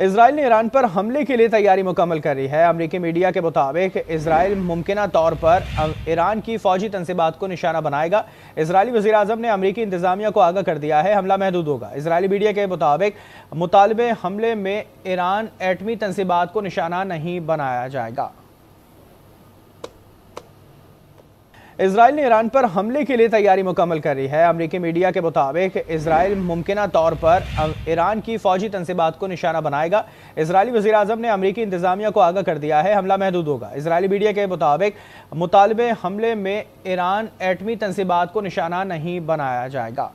Israel ने Iran पर हमले के लिए तैयारी मुकम्मल कर रही है अमरीकी मीडिया के मुताबिक इसराइल मुमकिन तौर पर ईरान की फौजी तनसीबात को निशाना बनाएगा इसराइली वजी अजम ने अमरीकी इंतजामिया को आगाह कर दिया है हमला महदूद होगा इसराइली मीडिया के मुताबिक मुतालबे हमले में ईरान एटमी तनसीबात को निशाना नहीं बनाया जाएगा इसराइल ने ईरान पर हमले के लिए तैयारी मुकम्मल कर रही है अमरीकी मीडिया के मुताबिक इसराइल मुमकिन तौर पर ईरान की फौजी तनसीबात को निशाना बनाएगा इसराइली वजी अजम ने अमरीकी इंतजामिया को आगाह कर दिया है हमला महदूद होगा इसराइली मीडिया के मुताबिक मुतालबे हमले में ईरान एटमी तनसीबात को निशाना नहीं बनाया जाएगा